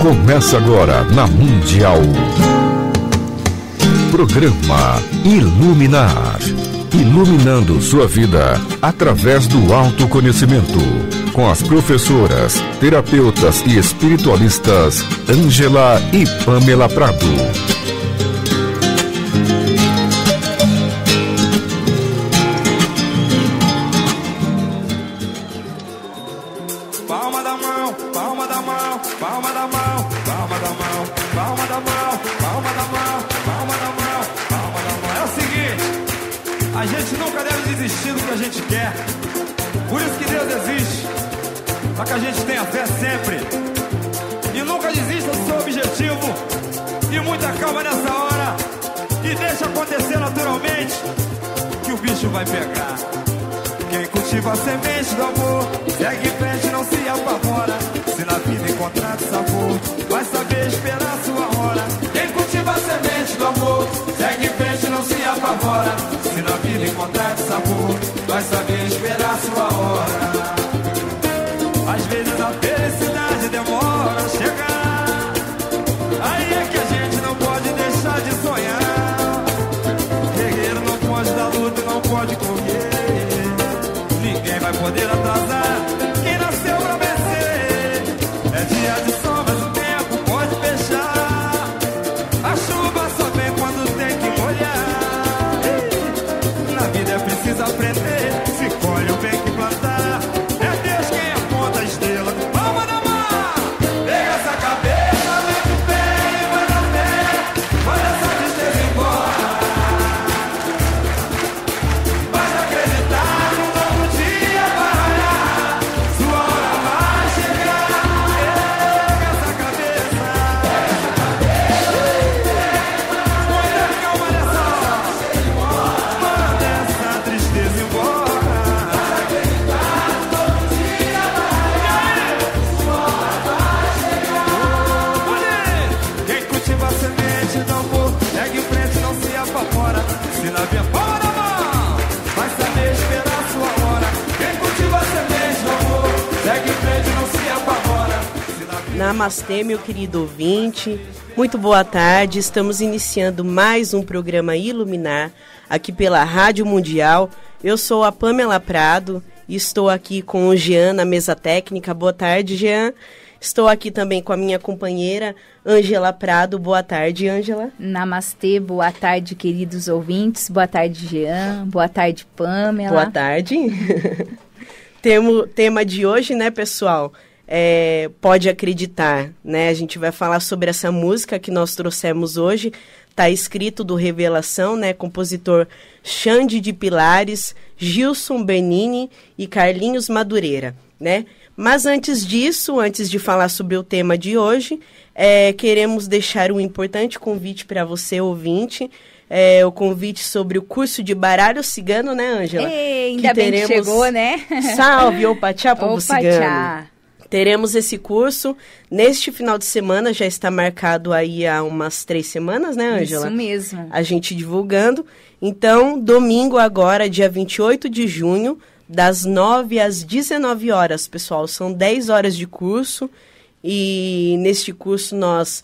Começa agora na Mundial. Programa Iluminar. Iluminando sua vida através do autoconhecimento. Com as professoras, terapeutas e espiritualistas Angela e Pamela Prado. nunca deve desistir do que a gente quer. Por isso que Deus existe, para que a gente tenha fé sempre. E nunca desista do seu objetivo. E muita calma nessa hora. E deixa acontecer naturalmente, que o bicho vai pegar. Quem cultiva a semente do amor, segue em frente, não se apavora. Se na vida encontrar sabor, vai saber esperar sua hora do amor. Segue em frente, não se apavora. Se na vida encontrar de sabor, vai saber esperar sua hora. Às vezes a felicidade demora a chegar. Aí é que a gente não pode deixar de sonhar. Guerreiro não pode dar luta, não pode correr. Ninguém vai poder atrasar. Namastê, meu querido ouvinte. Muito boa tarde. Estamos iniciando mais um programa Iluminar aqui pela Rádio Mundial. Eu sou a Pamela Prado e estou aqui com o Jean na mesa técnica. Boa tarde, Jean. Estou aqui também com a minha companheira Ângela Prado. Boa tarde, Ângela. Namastê, boa tarde, queridos ouvintes. Boa tarde, Jean. Boa tarde, Pamela. Boa tarde. Temo, tema de hoje, né, pessoal? é, Pode Acreditar, né? A gente vai falar sobre essa música que nós trouxemos hoje. Está escrito do Revelação, né? Compositor Xande de Pilares, Gilson Benini e Carlinhos Madureira, né? Mas antes disso, antes de falar sobre o tema de hoje, é, queremos deixar um importante convite para você, ouvinte. É, o convite sobre o curso de baralho cigano, né, Ângela? Ainda teremos... bem que chegou, né? Salve, opa, tchá, povo opa, cigano. Tchá. Teremos esse curso neste final de semana, já está marcado aí há umas três semanas, né, Ângela? Isso mesmo. A gente divulgando. Então, domingo agora, dia 28 de junho, das 9 às 19 horas, pessoal. São 10 horas de curso. E neste curso nós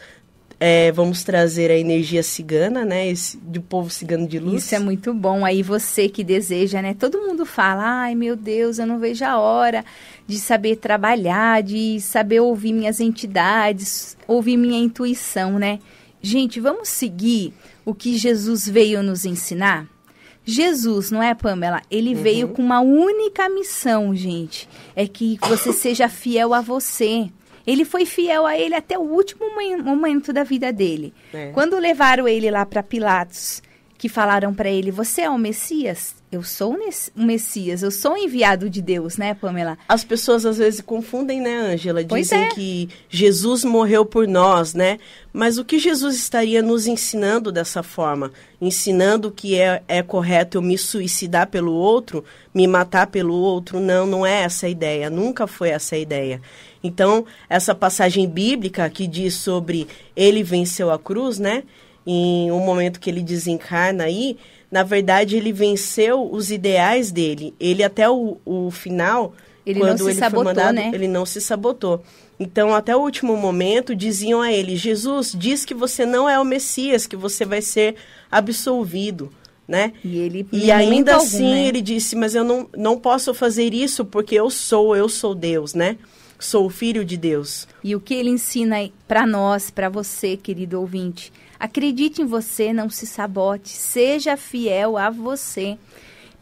é, vamos trazer a energia cigana, né? Esse, do povo cigano de luz. Isso é muito bom. Aí você que deseja, né? Todo mundo fala, ai meu Deus, eu não vejo a hora de saber trabalhar, de saber ouvir minhas entidades, ouvir minha intuição, né? Gente, vamos seguir o que Jesus veio nos ensinar? Jesus, não é, Pamela? Ele uhum. veio com uma única missão, gente. É que você seja fiel a você ele foi fiel a ele até o último momento da vida dele. É. Quando levaram ele lá para Pilatos, que falaram para ele: Você é o Messias? eu sou um Messias, eu sou o enviado de Deus, né, Pamela? As pessoas às vezes confundem, né, Ângela? Dizem é. que Jesus morreu por nós, né? Mas o que Jesus estaria nos ensinando dessa forma? Ensinando que é, é correto eu me suicidar pelo outro, me matar pelo outro? Não, não é essa a ideia, nunca foi essa a ideia. Então, essa passagem bíblica que diz sobre ele venceu a cruz, né? Em um momento que ele desencarna aí, na verdade, ele venceu os ideais dele. Ele até o, o final, ele quando ele sabotou, foi mandado, né? ele não se sabotou. Então, até o último momento, diziam a ele: Jesus, diz que você não é o Messias, que você vai ser absolvido. Né? E, ele, e ainda assim, algum, assim né? ele disse, mas eu não, não posso fazer isso porque eu sou, eu sou Deus, né? Sou o filho de Deus. E o que ele ensina para nós, para você, querido ouvinte? Acredite em você, não se sabote, seja fiel a você.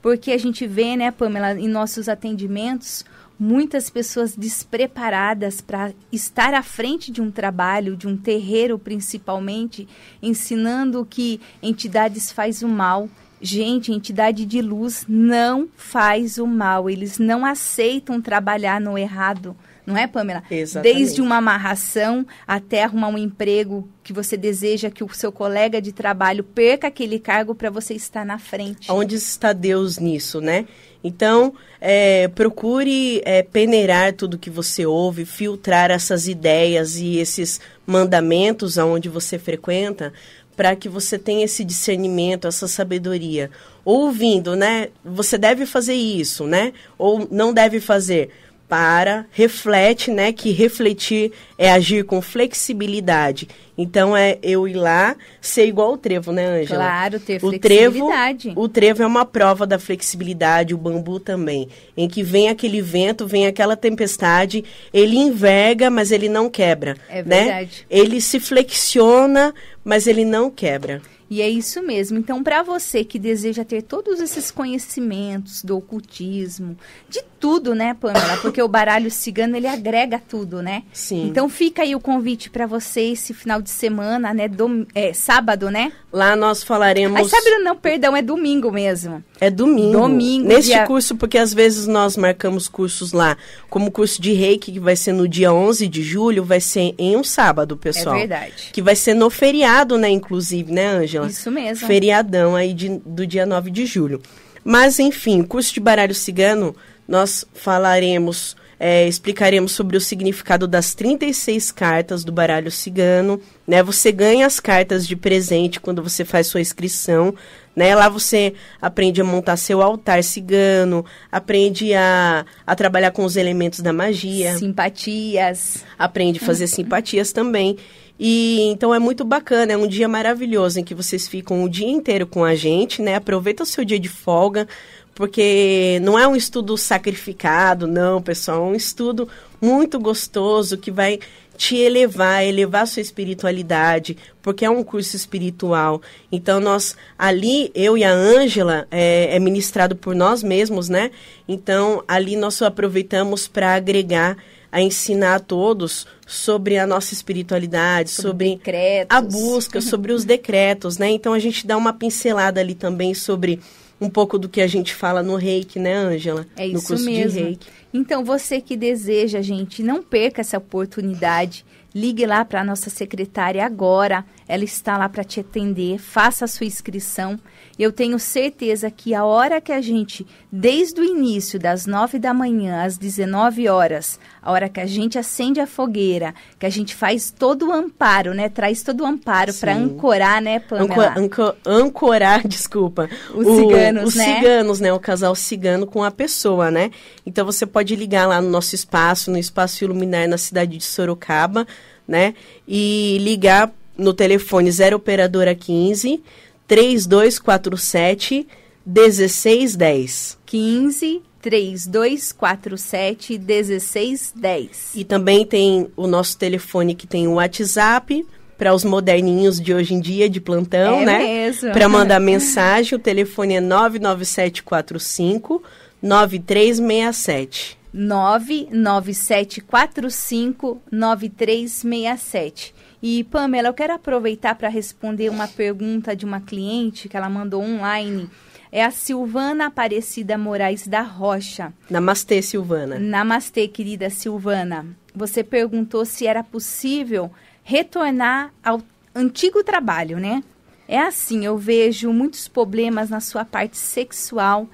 Porque a gente vê, né, Pamela, em nossos atendimentos, muitas pessoas despreparadas para estar à frente de um trabalho, de um terreiro principalmente, ensinando que entidades faz o mal. Gente, entidade de luz não faz o mal, eles não aceitam trabalhar no errado não é, Pamela? Exatamente. Desde uma amarração até arrumar um emprego que você deseja que o seu colega de trabalho perca aquele cargo para você estar na frente. Onde está Deus nisso, né? Então, é, procure é, peneirar tudo que você ouve, filtrar essas ideias e esses mandamentos aonde você frequenta, para que você tenha esse discernimento, essa sabedoria. Ouvindo, né? Você deve fazer isso, né? Ou não deve fazer para, reflete, né? Que refletir é agir com flexibilidade. Então é eu ir lá ser igual o trevo, né, Ângela? Claro, ter flexibilidade. O trevo, o trevo é uma prova da flexibilidade, o bambu também, em que vem aquele vento, vem aquela tempestade, ele enverga, mas ele não quebra, É né? verdade. Né? Ele se flexiona, mas ele não quebra. E é isso mesmo. Então, para você que deseja ter todos esses conhecimentos do ocultismo, de tudo, né, Pamela? Porque o baralho cigano ele agrega tudo, né? Sim. Então, fica aí o convite para você esse final de semana, né? Dom... É, sábado, né? Lá nós falaremos. Aí, sábado não, perdão, é domingo mesmo. É domingo. Domingo. Neste dia... curso, porque às vezes nós marcamos cursos lá, como o curso de reiki, que vai ser no dia 11 de julho, vai ser em um sábado, é pessoal. É verdade. Que vai ser no feriado, né, inclusive, né, Ângela? Isso mesmo. Feriadão aí de, do dia 9 de julho. Mas, enfim, o curso de baralho cigano, nós falaremos, é, explicaremos sobre o significado das 36 cartas do baralho cigano. Né? Você ganha as cartas de presente quando você faz sua inscrição. Né? Lá você aprende a montar seu altar cigano, aprende a, a trabalhar com os elementos da magia. Simpatias. Aprende a fazer simpatias também. E então é muito bacana, é um dia maravilhoso em que vocês ficam o dia inteiro com a gente, né? Aproveita o seu dia de folga, porque não é um estudo sacrificado, não, pessoal, é um estudo muito gostoso que vai te elevar, elevar a sua espiritualidade, porque é um curso espiritual. Então, nós ali, eu e a Ângela, é, é, ministrado por nós mesmos, né? Então, ali nós aproveitamos para agregar a ensinar a todos sobre a nossa espiritualidade, sobre, sobre decretos. a busca, sobre os decretos, né? Então a gente dá uma pincelada ali também sobre um pouco do que a gente fala no reiki, né, Ângela? É isso no curso mesmo. De reiki. Então, você que deseja, gente, não perca essa oportunidade. Ligue lá para a nossa secretária agora. Ela está lá para te atender. Faça a sua inscrição. Eu tenho certeza que a hora que a gente, desde o início, das nove da manhã às dezenove horas, a hora que a gente acende a fogueira, que a gente faz todo o amparo, né? Traz todo o amparo para ancorar, né, Pamela? Anco, ancorar, desculpa. Os o, ciganos, os né? Os ciganos, né? O casal cigano com a pessoa, né? Então você pode ligar lá no nosso espaço, no espaço Iluminar na cidade de Sorocaba, né? E ligar no telefone 0 operadora 15 3247 1610. 15 3247 1610. E também tem o nosso telefone que tem o WhatsApp para os moderninhos de hoje em dia de plantão, é né? Para mandar mensagem, o telefone é 99745 9367. 99745 9367. E, Pamela, eu quero aproveitar para responder uma pergunta de uma cliente que ela mandou online. É a Silvana Aparecida Moraes da Rocha. Namastê, Silvana. Namastê, querida Silvana. Você perguntou se era possível retornar ao antigo trabalho, né? É assim, eu vejo muitos problemas na sua parte sexual,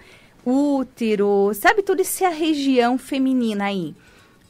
útero, sabe toda é essa região feminina aí.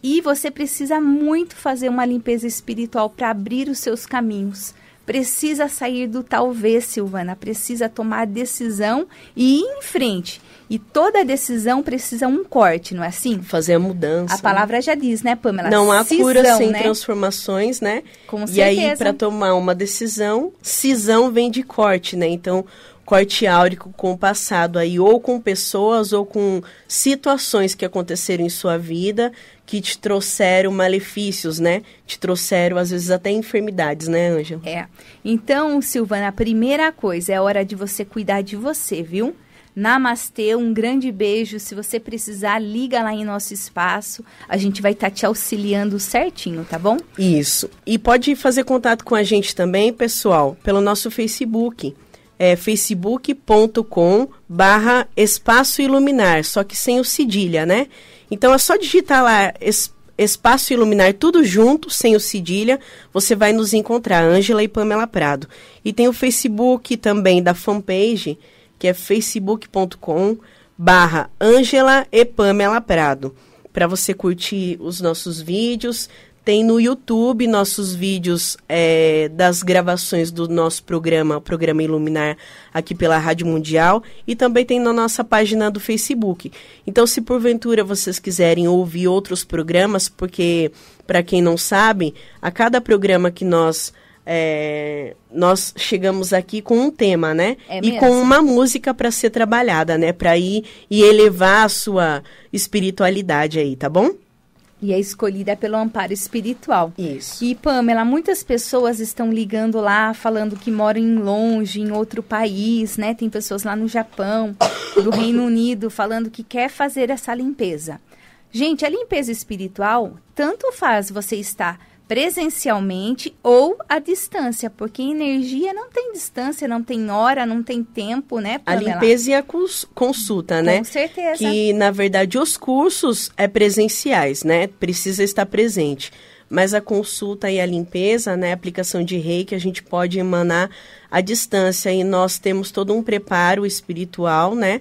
E você precisa muito fazer uma limpeza espiritual para abrir os seus caminhos. Precisa sair do talvez, Silvana. Precisa tomar decisão e ir em frente. E toda decisão precisa um corte, não é assim? Fazer a mudança. A palavra né? já diz, né, Pamela? Não há cisão, cura sem né? transformações, né? Com certeza. E aí, para tomar uma decisão, cisão vem de corte, né? Então, corte áurico com o passado aí, ou com pessoas, ou com situações que aconteceram em sua vida que te trouxeram malefícios, né? Te trouxeram, às vezes, até enfermidades, né, Ângela? É. Então, Silvana, a primeira coisa é hora de você cuidar de você, viu? Namastê, um grande beijo. Se você precisar, liga lá em nosso espaço. A gente vai estar tá te auxiliando certinho, tá bom? Isso. E pode fazer contato com a gente também, pessoal, pelo nosso Facebook é, facebook.com barra espaço iluminar, só que sem o cedilha, né? Então é só digitar lá es, espaço iluminar tudo junto, sem o cedilha, você vai nos encontrar, Ângela e Pamela Prado. E tem o Facebook também da fanpage, que é facebook.com barra Ângela e Pamela Prado para você curtir os nossos vídeos, tem no YouTube nossos vídeos é, das gravações do nosso programa, o programa Iluminar, aqui pela Rádio Mundial. E também tem na nossa página do Facebook. Então, se porventura vocês quiserem ouvir outros programas, porque, para quem não sabe, a cada programa que nós é, nós chegamos aqui com um tema, né? É e com uma música para ser trabalhada, né? Para ir e elevar a sua espiritualidade aí, tá bom? E é escolhida pelo amparo espiritual. Isso. E, Pamela, muitas pessoas estão ligando lá, falando que moram em longe, em outro país, né? Tem pessoas lá no Japão, do Reino Unido, falando que quer fazer essa limpeza. Gente, a limpeza espiritual tanto faz você estar presencialmente ou à distância, porque energia não tem distância, não tem hora, não tem tempo, né? Pamela? A limpeza e a consulta, né? Com certeza. Que na verdade os cursos é presenciais, né? Precisa estar presente. Mas a consulta e a limpeza, né, a aplicação de rei que a gente pode emanar à distância e nós temos todo um preparo espiritual, né?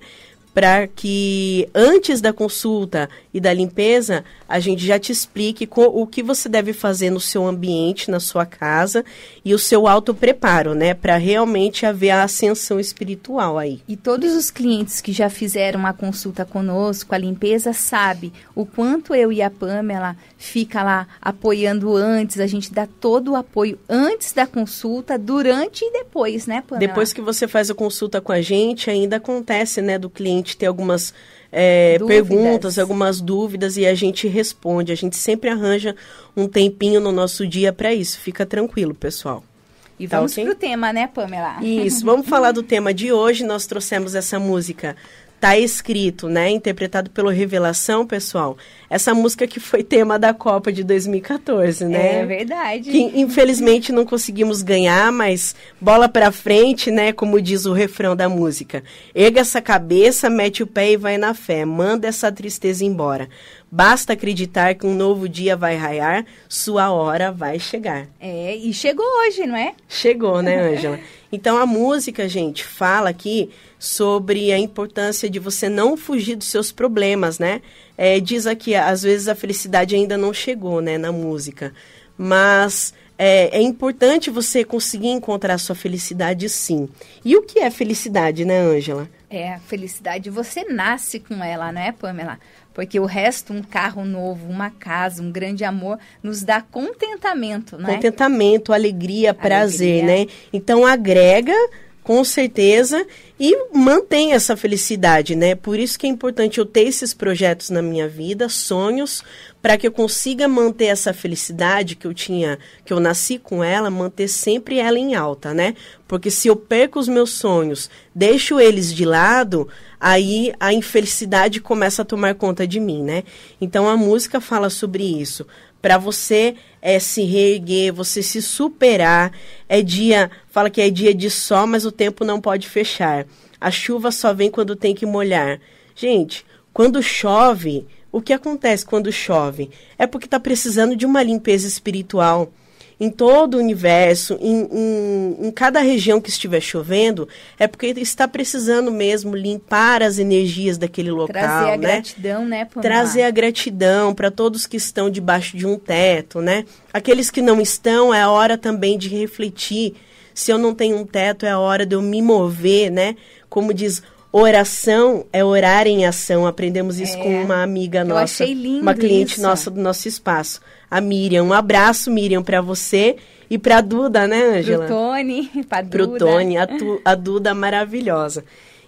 para que antes da consulta e da limpeza a gente já te explique com, o que você deve fazer no seu ambiente, na sua casa e o seu autopreparo, né, para realmente haver a ascensão espiritual aí. E todos os clientes que já fizeram a consulta conosco, a limpeza, sabe o quanto eu e a Pamela fica lá apoiando antes, a gente dá todo o apoio antes da consulta, durante e depois, né, Pamela? Depois que você faz a consulta com a gente, ainda acontece, né, do cliente cliente tem algumas é, perguntas, algumas dúvidas e a gente responde. A gente sempre arranja um tempinho no nosso dia para isso. Fica tranquilo, pessoal. E tá vamos para okay? pro tema, né, Pamela? Isso, vamos falar do tema de hoje. Nós trouxemos essa música tá escrito, né, interpretado pelo Revelação, pessoal, essa música que foi tema da Copa de 2014, né? É verdade. Que infelizmente não conseguimos ganhar, mas bola para frente, né, como diz o refrão da música. Erga essa cabeça, mete o pé e vai na fé, manda essa tristeza embora. Basta acreditar que um novo dia vai raiar, sua hora vai chegar. É, e chegou hoje, não é? Chegou, né, Ângela? então a música, gente, fala que sobre a importância de você não fugir dos seus problemas, né? É, diz aqui, às vezes a felicidade ainda não chegou, né, na música. Mas é, é, importante você conseguir encontrar a sua felicidade, sim. E o que é felicidade, né, Ângela? É, a felicidade, você nasce com ela, não é, Pamela? Porque o resto, um carro novo, uma casa, um grande amor, nos dá contentamento, né? Contentamento, alegria, prazer, alegria. né? Então, agrega com certeza, e mantém essa felicidade, né? Por isso que é importante eu ter esses projetos na minha vida, sonhos, para que eu consiga manter essa felicidade que eu tinha, que eu nasci com ela, manter sempre ela em alta, né? Porque se eu perco os meus sonhos, deixo eles de lado, aí a infelicidade começa a tomar conta de mim, né? Então a música fala sobre isso para você é, se reerguer, você se superar. É dia, fala que é dia de sol, mas o tempo não pode fechar. A chuva só vem quando tem que molhar. Gente, quando chove, o que acontece quando chove? É porque está precisando de uma limpeza espiritual em todo o universo, em, em, em cada região que estiver chovendo, é porque está precisando mesmo limpar as energias daquele local. Trazer a né? gratidão, né, Trazer a gratidão para todos que estão debaixo de um teto, né? Aqueles que não estão, é hora também de refletir. Se eu não tenho um teto, é hora de eu me mover, né? Como diz Oração é orar em ação. Aprendemos isso é, com uma amiga nossa, uma cliente isso. nossa do nosso espaço a Miriam. Um abraço, Miriam, para você e para a Duda, né, Ângela? Pro Tony, pra Duda. Pro Tony, a, tu, a Duda maravilhosa.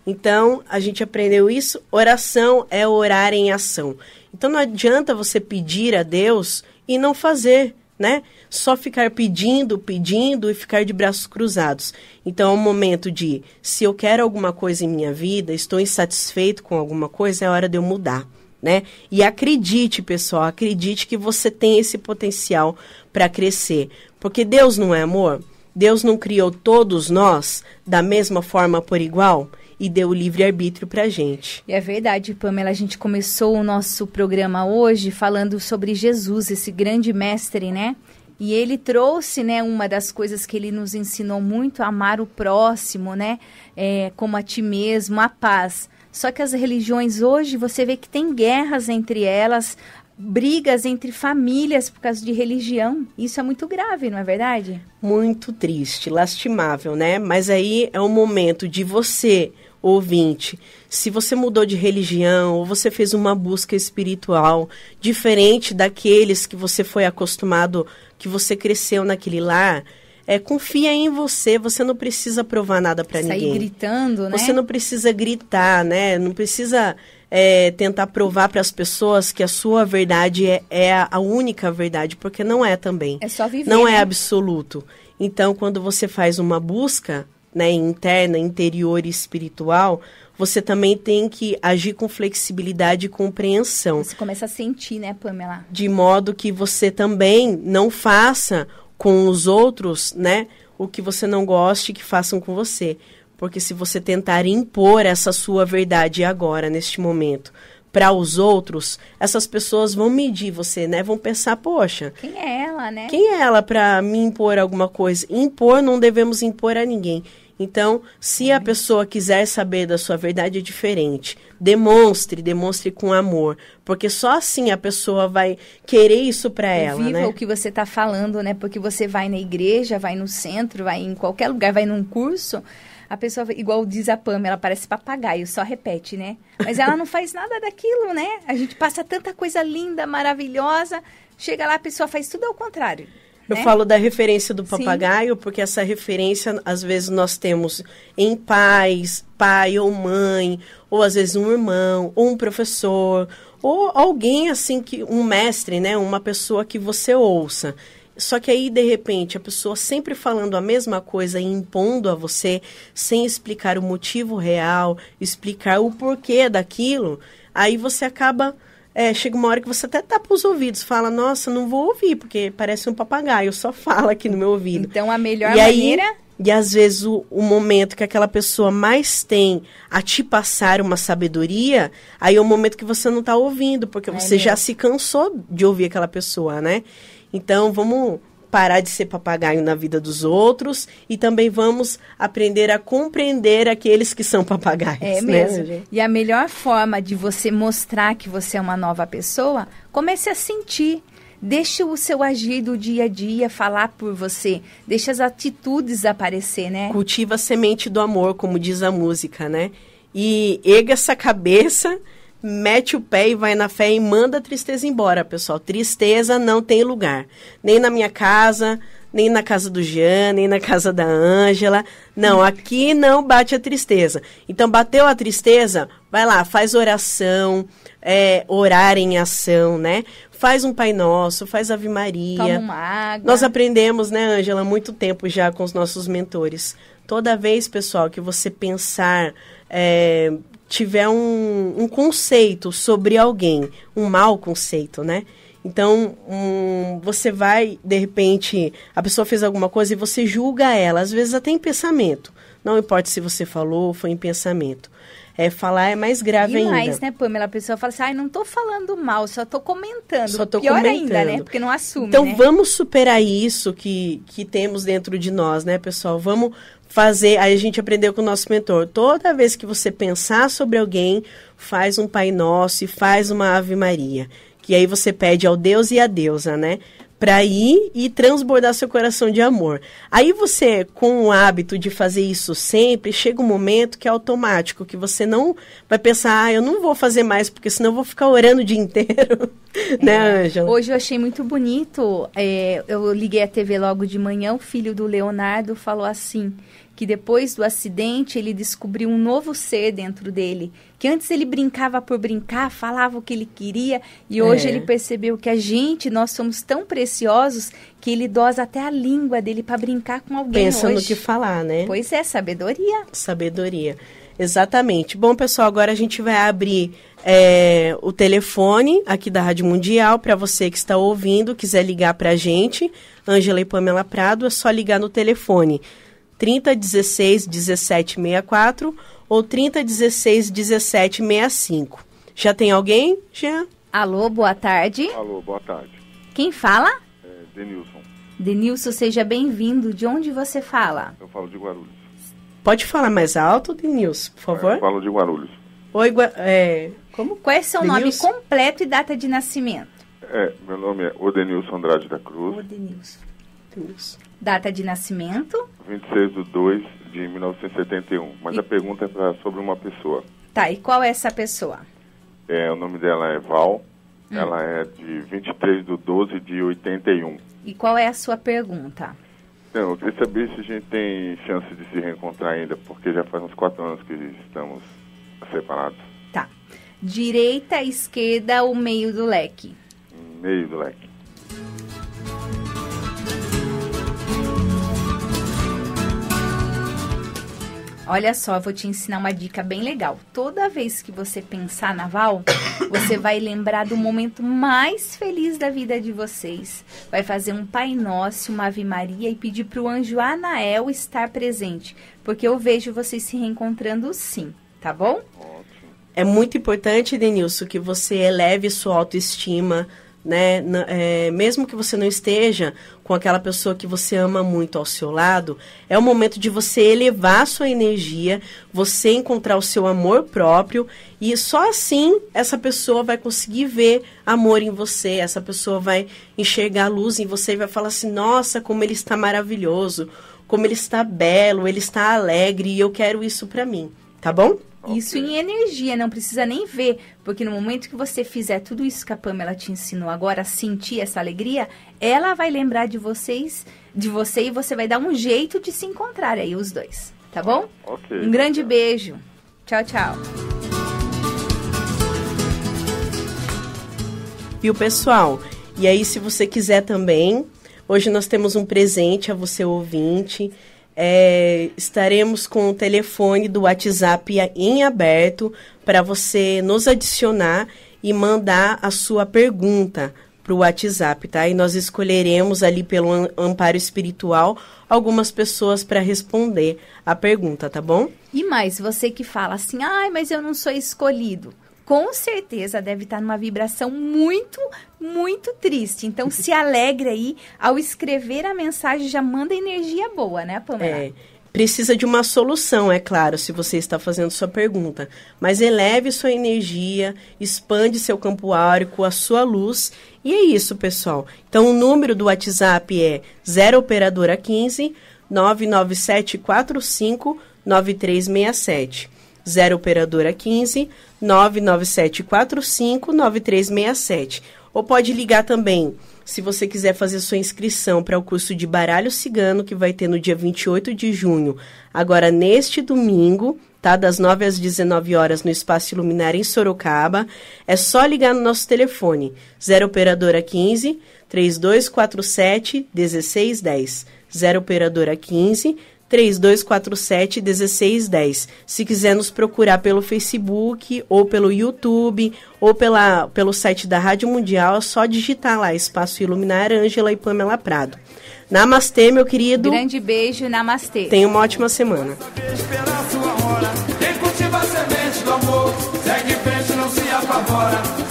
Então, a gente aprendeu isso. Oração é orar em ação. Então, não adianta você pedir a Deus e não fazer, né? Só ficar pedindo, pedindo e ficar de braços cruzados. Então, é um momento de, se eu quero alguma coisa em minha vida, estou insatisfeito com alguma coisa, é hora de eu mudar né? E acredite, pessoal, acredite que você tem esse potencial para crescer, porque Deus não é amor. Deus não criou todos nós da mesma forma por igual e deu o livre-arbítrio para a gente. E é verdade, Pamela. A gente começou o nosso programa hoje falando sobre Jesus, esse grande mestre, né? E ele trouxe, né, uma das coisas que ele nos ensinou muito, amar o próximo, né? É, como a ti mesmo, a paz. Só que as religiões hoje você vê que tem guerras entre elas, brigas entre famílias por causa de religião. Isso é muito grave, não é verdade? Muito triste, lastimável, né? Mas aí é o momento de você, ouvinte, se você mudou de religião ou você fez uma busca espiritual diferente daqueles que você foi acostumado, que você cresceu naquele lar é, confia em você, você não precisa provar nada para ninguém. Sair gritando, né? Você não precisa gritar, né? Não precisa é, tentar provar para as pessoas que a sua verdade é, é, a única verdade, porque não é também. É só viver. Não é né? é absoluto. Então, quando você faz uma busca né, interna, interior e espiritual, você também tem que agir com flexibilidade e compreensão. Você começa a sentir, né, Pamela? De modo que você também não faça com os outros, né, o que você não goste que façam com você. Porque se você tentar impor essa sua verdade agora, neste momento, para os outros, essas pessoas vão medir você, né? Vão pensar, poxa, quem é ela, né? Quem é ela para me impor alguma coisa? Impor não devemos impor a ninguém. Então, se a pessoa quiser saber da sua verdade é diferente, demonstre, demonstre com amor, porque só assim a pessoa vai querer isso para ela, Viva né? o que você está falando, né? Porque você vai na igreja, vai no centro, vai em qualquer lugar, vai num curso, a pessoa, igual diz a Pam, ela parece papagaio, só repete, né? Mas ela não faz nada daquilo, né? A gente passa tanta coisa linda, maravilhosa, chega lá, a pessoa faz tudo ao contrário. Eu né? falo da referência do papagaio, Sim. porque essa referência, às vezes, nós temos em pais, pai ou mãe, ou às vezes um irmão, ou um professor, ou alguém assim que. um mestre, né? Uma pessoa que você ouça. Só que aí, de repente, a pessoa sempre falando a mesma coisa e impondo a você, sem explicar o motivo real, explicar o porquê daquilo, aí você acaba é, chega uma hora que você até tapa os ouvidos, fala, nossa, não vou ouvir, porque parece um papagaio, só fala aqui no meu ouvido. Então, a melhor e maneira... Aí, e às vezes o, o, momento que aquela pessoa mais tem a te passar uma sabedoria, aí é o momento que você não tá ouvindo, porque é você mesmo. já se cansou de ouvir aquela pessoa, né? Então, vamos parar de ser papagaio na vida dos outros e também vamos aprender a compreender aqueles que são papagaios. É né, mesmo. Né? E a melhor forma de você mostrar que você é uma nova pessoa, comece a sentir. Deixe o seu agir do dia a dia falar por você. Deixe as atitudes aparecer, né? Cultiva a semente do amor, como diz a música, né? E erga essa cabeça mete o pé e vai na fé e manda a tristeza embora, pessoal. Tristeza não tem lugar. Nem na minha casa, nem na casa do Jean, nem na casa da Ângela. Não, aqui não bate a tristeza. Então, bateu a tristeza, vai lá, faz oração, é, orar em ação, né? Faz um Pai Nosso, faz Ave Maria. Toma uma água. Nós aprendemos, né, Ângela, muito tempo já com os nossos mentores. Toda vez, pessoal, que você pensar é, tiver um, um conceito sobre alguém, um mau conceito, né? Então, um, você vai, de repente, a pessoa fez alguma coisa e você julga ela, às vezes até em pensamento. Não importa se você falou, foi em pensamento é, falar é mais grave Demais, ainda. mais, né, Pamela? A pessoa fala assim, ai, não tô falando mal, só tô comentando. Só tô Pior comentando. ainda, né? Porque não assume, Então, né? vamos superar isso que, que temos dentro de nós, né, pessoal? Vamos fazer... Aí a gente aprendeu com o nosso mentor. Toda vez que você pensar sobre alguém, faz um Pai Nosso e faz uma Ave Maria. Que aí você pede ao Deus e à deusa, né? para ir e transbordar seu coração de amor. Aí você, com o hábito de fazer isso sempre, chega um momento que é automático, que você não vai pensar, ah, eu não vou fazer mais, porque senão eu vou ficar orando o dia inteiro. Né, é. né, Ângela? Hoje eu achei muito bonito, é, eu liguei a TV logo de manhã, o filho do Leonardo falou assim que depois do acidente ele descobriu um novo ser dentro dele, que antes ele brincava por brincar, falava o que ele queria, e é. hoje é. ele percebeu que a gente, nós somos tão preciosos que ele dosa até a língua dele para brincar com alguém Pensa hoje. no que falar, né? Pois é, sabedoria. Sabedoria. Exatamente. Bom, pessoal, agora a gente vai abrir é, o telefone aqui da Rádio Mundial para você que está ouvindo, quiser ligar para a gente, Ângela e Pamela Prado, é só ligar no telefone 3016 1764 ou 3016 1765. Já tem alguém, Jean? Alô, boa tarde. Alô, boa tarde. Quem fala? É, Denilson. Denilson, seja bem-vindo. De onde você fala? Eu falo de Guarulhos. Pode falar mais alto, Denilson, por é, favor? Eu falo de Guarulhos. Oi, Gua é... Como? Qual é seu Denilson? nome completo e data de nascimento? É, meu nome é Odenilson Andrade da Cruz. Odenilson. Data de nascimento? 26 de 2 de 1971. Mas e... a pergunta é pra, sobre uma pessoa. Tá, e qual é essa pessoa? É, o nome dela é Val. Hum. Ela é de 23 de 12 de 81. E qual é a sua pergunta? eu queria saber se a gente tem chance de se reencontrar ainda, porque já faz uns quatro anos que estamos separados. Tá. Direita, esquerda ou meio do leque? Meio do leque. Olha só, eu vou te ensinar uma dica bem legal. Toda vez que você pensar na Val, você vai lembrar do momento mais feliz da vida de vocês. Vai fazer um Pai Nosso, uma Ave Maria e pedir para o anjo Anael estar presente. Porque eu vejo vocês se reencontrando sim, tá bom? É muito importante, Denilson, que você eleve sua autoestima, né? É, mesmo que você não esteja com aquela pessoa que você ama muito ao seu lado, é o momento de você elevar a sua energia, você encontrar o seu amor próprio e só assim essa pessoa vai conseguir ver amor em você, essa pessoa vai enxergar luz em você e vai falar assim: "Nossa, como ele está maravilhoso, como ele está belo, ele está alegre e eu quero isso para mim", tá bom? Okay. Isso em energia, não precisa nem ver, porque no momento que você fizer tudo isso que a Pamela te ensinou agora, sentir essa alegria, ela vai lembrar de vocês, de você e você vai dar um jeito de se encontrar aí os dois, tá bom? OK. Um grande beijo. Tchau, tchau. Viu, pessoal? E aí, se você quiser também, hoje nós temos um presente a você ouvinte. É, estaremos com o telefone do WhatsApp em aberto para você nos adicionar e mandar a sua pergunta para o WhatsApp, tá? E nós escolheremos ali pelo amparo espiritual algumas pessoas para responder a pergunta, tá bom? E mais, você que fala assim, ai, mas eu não sou escolhido com certeza deve estar numa vibração muito, muito triste. Então se alegre aí ao escrever a mensagem, já manda energia boa, né, Pamela? É. Precisa de uma solução, é claro, se você está fazendo sua pergunta. Mas eleve sua energia, expande seu campo áurico, a sua luz. E é isso, pessoal. Então, o número do WhatsApp é 0 operadora 15 997 45 9367. 0 operadora 15 997 45 9367. Ou pode ligar também, se você quiser fazer sua inscrição para o curso de baralho cigano que vai ter no dia 28 de junho, agora neste domingo, tá? Das 9 às 19 horas no Espaço Iluminar em Sorocaba. É só ligar no nosso telefone 0 operadora 15 3247 1610. 0 operadora 15 3247 1610. Se quiser nos procurar pelo Facebook ou pelo YouTube ou pela, pelo site da Rádio Mundial, é só digitar lá Espaço Iluminar Ângela e Pamela Prado. Namastê, meu querido. Grande beijo, namastê. Tenha uma ótima semana.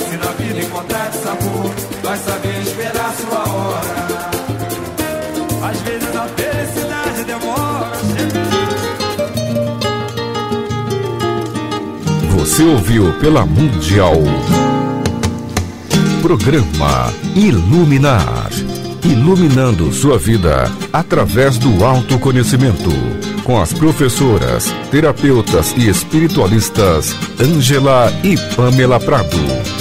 se na vida encontrar Você ouviu pela Mundial. Programa Iluminar. Iluminando sua vida através do autoconhecimento. Com as professoras, terapeutas e espiritualistas Angela e Pamela Prado.